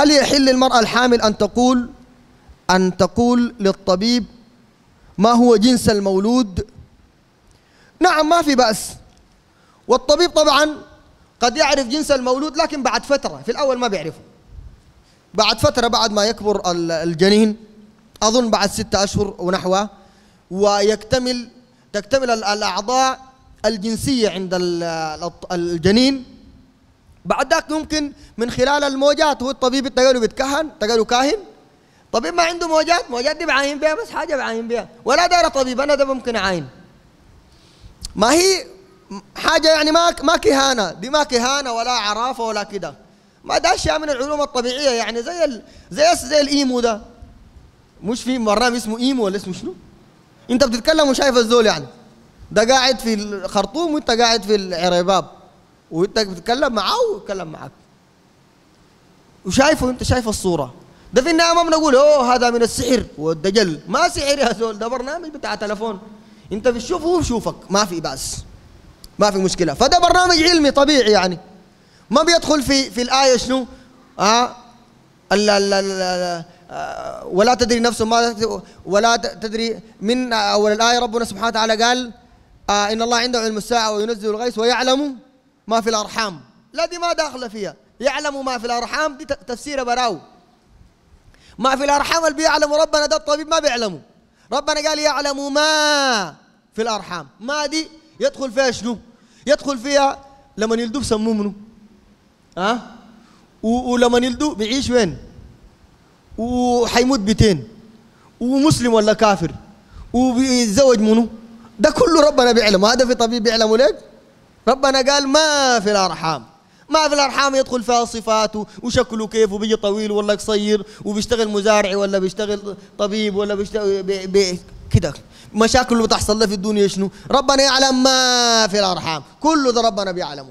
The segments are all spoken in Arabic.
هل يحل للمرأة الحامل أن تقول أن تقول للطبيب ما هو جنس المولود نعم ما في بأس والطبيب طبعا قد يعرف جنس المولود لكن بعد فترة في الأول ما بيعرفه بعد فترة بعد ما يكبر الجنين أظن بعد ستة أشهر ونحوه ويكتمل تكتمل الأعضاء الجنسية عند الجنين بعد ذاك ممكن من خلال الموجات هو الطبيب تلقى له بيتكهن تلقى كاهن طبيب ما عنده موجات موجات دي بعاين بها بس حاجه بعاين بها ولا دار طبيب انا ده ممكن اعاين ما هي حاجه يعني ما ما كهانه دي ما كهانه ولا عرافه ولا كده ما ده اشياء من العلوم الطبيعيه يعني زي ال زي زي الايمو ده مش في برنامج اسمه ايمو ولا اسمه شنو؟ انت بتتكلم وشايف الزول يعني ده قاعد في الخرطوم وانت قاعد في العرباب وانت بتتكلم معاه ويتكلم معاك وشايفه انت شايف الصوره ده في النهايه ما بنقول اوه هذا من السحر والدجل ما سحر يا زول ده برنامج بتاع تلفون انت بتشوفه وبشوفك ما في باس ما في مشكله فده برنامج علمي طبيعي يعني ما بيدخل في في الايه شنو اه ال ال آه، ولا تدري نفس ما ولا تدري من اول الايه ربنا سبحانه وتعالى قال آه ان الله عنده علم الساعه وينزل الغيث ويعلم ما في الأرحام لا دي ما داخلة فيها يعلم ما في الأرحام دي تفسير براو ما في الأرحام اللي بيعلموا ربنا ده الطبيب ما بيعلمه ربنا قال يعلم ما في الأرحام ما دي يدخل فيها شنو يدخل فيها لما يلدوا بسموه منه ها أه؟ ولما يلدوا بيعيش وين وحيموت بيتين ومسلم ولا كافر وبيتزوج منه ده كله ربنا بيعلم هذا في طبيب بيعلمه ليه ربنا قال ما في الأرحام ما في الارحام يدخل فيها صفاته وشكله كيف وبيجي طويل ولا قصير وبيشتغل مزارع ولا بيشتغل طبيب ولا بيشتغل بي بي كده مشاكل اللي بتحصل له في الدنيا شنو ربنا يعلم ما في الارحام كله ده ربنا بيعلمه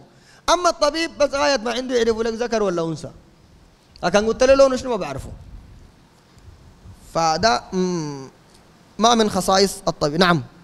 اما الطبيب بس غايه ما عنده يعرف لك ذكر ولا انثى لكن قلت له لونه شنو ما بعرفه فده ما من خصائص الطبيب نعم